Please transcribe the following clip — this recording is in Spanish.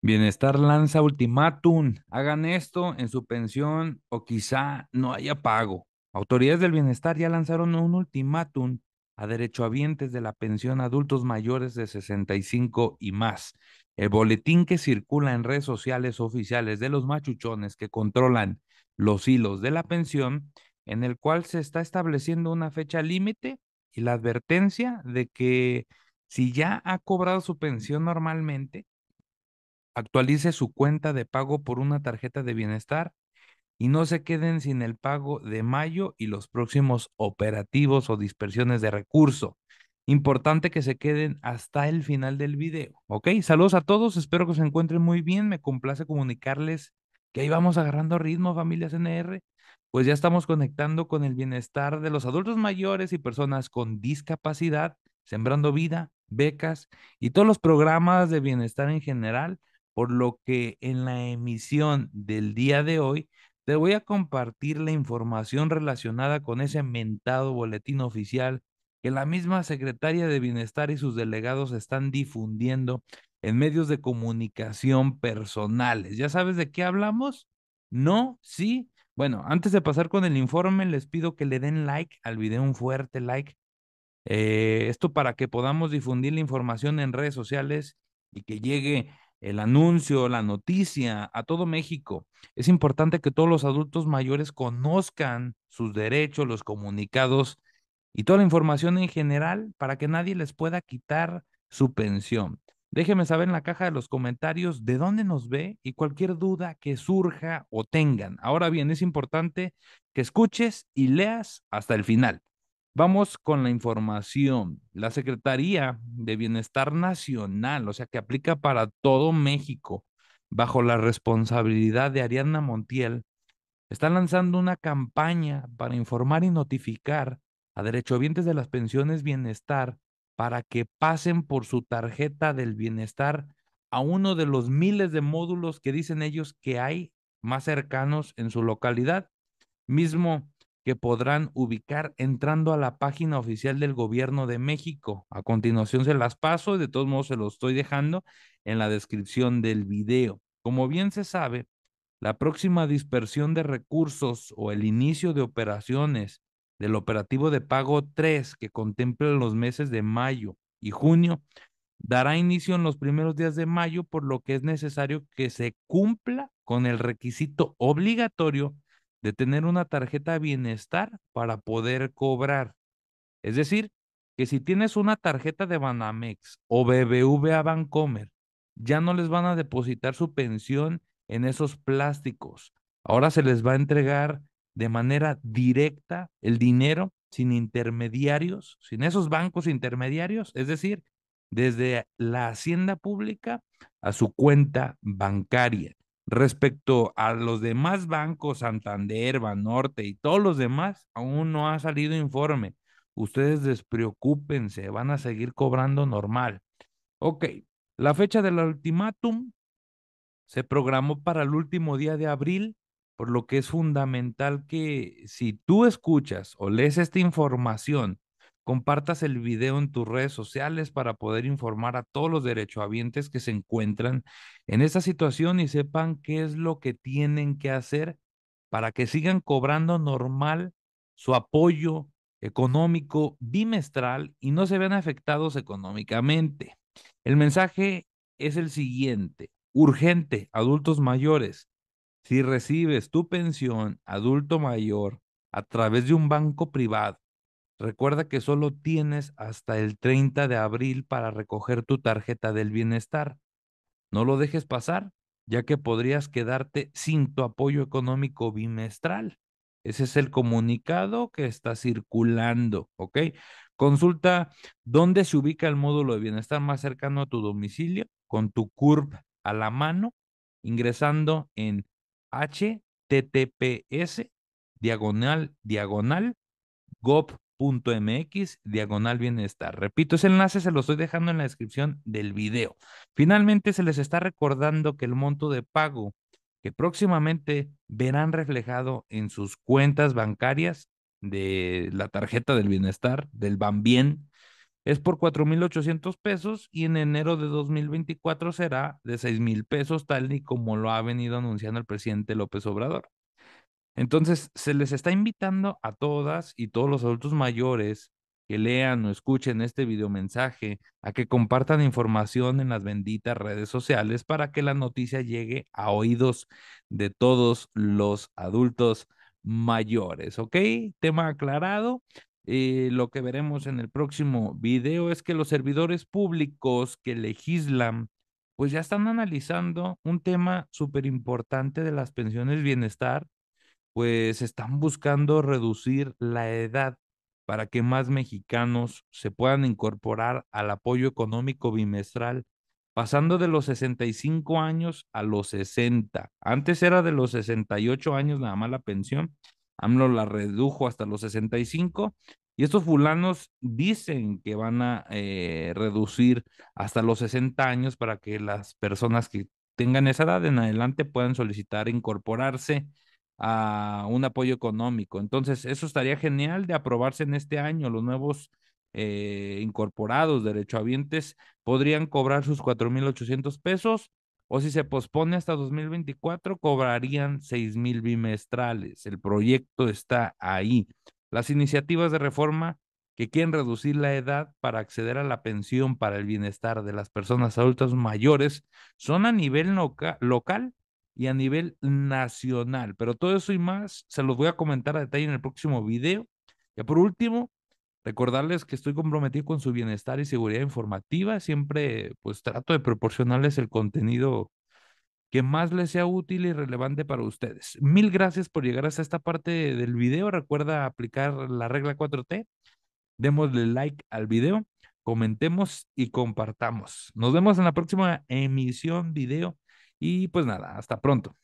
Bienestar lanza ultimátum, hagan esto en su pensión o quizá no haya pago. Autoridades del bienestar ya lanzaron un ultimátum a derechohabientes de la pensión a adultos mayores de 65 y más. El boletín que circula en redes sociales oficiales de los machuchones que controlan los hilos de la pensión, en el cual se está estableciendo una fecha límite y la advertencia de que si ya ha cobrado su pensión normalmente, Actualice su cuenta de pago por una tarjeta de bienestar y no se queden sin el pago de mayo y los próximos operativos o dispersiones de recurso. Importante que se queden hasta el final del video, ¿ok? Saludos a todos, espero que se encuentren muy bien, me complace comunicarles que ahí vamos agarrando ritmo, familias NR, pues ya estamos conectando con el bienestar de los adultos mayores y personas con discapacidad, sembrando vida, becas y todos los programas de bienestar en general por lo que en la emisión del día de hoy te voy a compartir la información relacionada con ese mentado boletín oficial que la misma Secretaria de Bienestar y sus delegados están difundiendo en medios de comunicación personales. ¿Ya sabes de qué hablamos? ¿No? ¿Sí? Bueno, antes de pasar con el informe, les pido que le den like al video, un fuerte like. Eh, esto para que podamos difundir la información en redes sociales y que llegue el anuncio, la noticia a todo México. Es importante que todos los adultos mayores conozcan sus derechos, los comunicados y toda la información en general para que nadie les pueda quitar su pensión. Déjeme saber en la caja de los comentarios de dónde nos ve y cualquier duda que surja o tengan. Ahora bien, es importante que escuches y leas hasta el final. Vamos con la información. La Secretaría de Bienestar Nacional, o sea, que aplica para todo México, bajo la responsabilidad de Ariana Montiel, está lanzando una campaña para informar y notificar a derechohabientes de las pensiones bienestar para que pasen por su tarjeta del bienestar a uno de los miles de módulos que dicen ellos que hay más cercanos en su localidad, mismo que podrán ubicar entrando a la página oficial del Gobierno de México. A continuación se las paso y de todos modos se los estoy dejando en la descripción del video. Como bien se sabe, la próxima dispersión de recursos o el inicio de operaciones del operativo de pago 3 que contempla los meses de mayo y junio dará inicio en los primeros días de mayo, por lo que es necesario que se cumpla con el requisito obligatorio de tener una tarjeta bienestar para poder cobrar. Es decir, que si tienes una tarjeta de Banamex o BBVA Bancomer, ya no les van a depositar su pensión en esos plásticos. Ahora se les va a entregar de manera directa el dinero sin intermediarios, sin esos bancos intermediarios, es decir, desde la hacienda pública a su cuenta bancaria. Respecto a los demás bancos, Santander, Banorte y todos los demás, aún no ha salido informe. Ustedes despreocúpense, van a seguir cobrando normal. Ok, la fecha del ultimátum se programó para el último día de abril, por lo que es fundamental que si tú escuchas o lees esta información Compartas el video en tus redes sociales para poder informar a todos los derechohabientes que se encuentran en esta situación y sepan qué es lo que tienen que hacer para que sigan cobrando normal su apoyo económico bimestral y no se vean afectados económicamente. El mensaje es el siguiente. Urgente, adultos mayores, si recibes tu pensión adulto mayor a través de un banco privado Recuerda que solo tienes hasta el 30 de abril para recoger tu tarjeta del bienestar. No lo dejes pasar, ya que podrías quedarte sin tu apoyo económico bimestral. Ese es el comunicado que está circulando, ¿ok? Consulta dónde se ubica el módulo de bienestar más cercano a tu domicilio con tu CURP a la mano, ingresando en https diagonal diagonal Punto mx diagonal bienestar. Repito, ese enlace se lo estoy dejando en la descripción del video. Finalmente, se les está recordando que el monto de pago que próximamente verán reflejado en sus cuentas bancarias de la tarjeta del bienestar, del Bambien, es por 4,800 pesos y en enero de 2024 será de 6,000 pesos, tal y como lo ha venido anunciando el presidente López Obrador. Entonces, se les está invitando a todas y todos los adultos mayores que lean o escuchen este video mensaje, a que compartan información en las benditas redes sociales para que la noticia llegue a oídos de todos los adultos mayores, ¿ok? Tema aclarado. Eh, lo que veremos en el próximo video es que los servidores públicos que legislan, pues ya están analizando un tema súper importante de las pensiones bienestar pues están buscando reducir la edad para que más mexicanos se puedan incorporar al apoyo económico bimestral, pasando de los 65 años a los 60. Antes era de los 68 años nada más la pensión, AMLO la redujo hasta los 65 y estos fulanos dicen que van a eh, reducir hasta los 60 años para que las personas que tengan esa edad en adelante puedan solicitar incorporarse a un apoyo económico. Entonces, eso estaría genial de aprobarse en este año. Los nuevos eh, incorporados, derechohabientes, podrían cobrar sus 4.800 pesos o si se pospone hasta 2024, cobrarían mil bimestrales. El proyecto está ahí. Las iniciativas de reforma que quieren reducir la edad para acceder a la pensión para el bienestar de las personas adultas mayores son a nivel local y a nivel nacional. Pero todo eso y más se los voy a comentar a detalle en el próximo video. y por último, recordarles que estoy comprometido con su bienestar y seguridad informativa. Siempre pues trato de proporcionarles el contenido que más les sea útil y relevante para ustedes. Mil gracias por llegar hasta esta parte del video. Recuerda aplicar la regla 4T. Démosle like al video, comentemos y compartamos. Nos vemos en la próxima emisión video y pues nada, hasta pronto.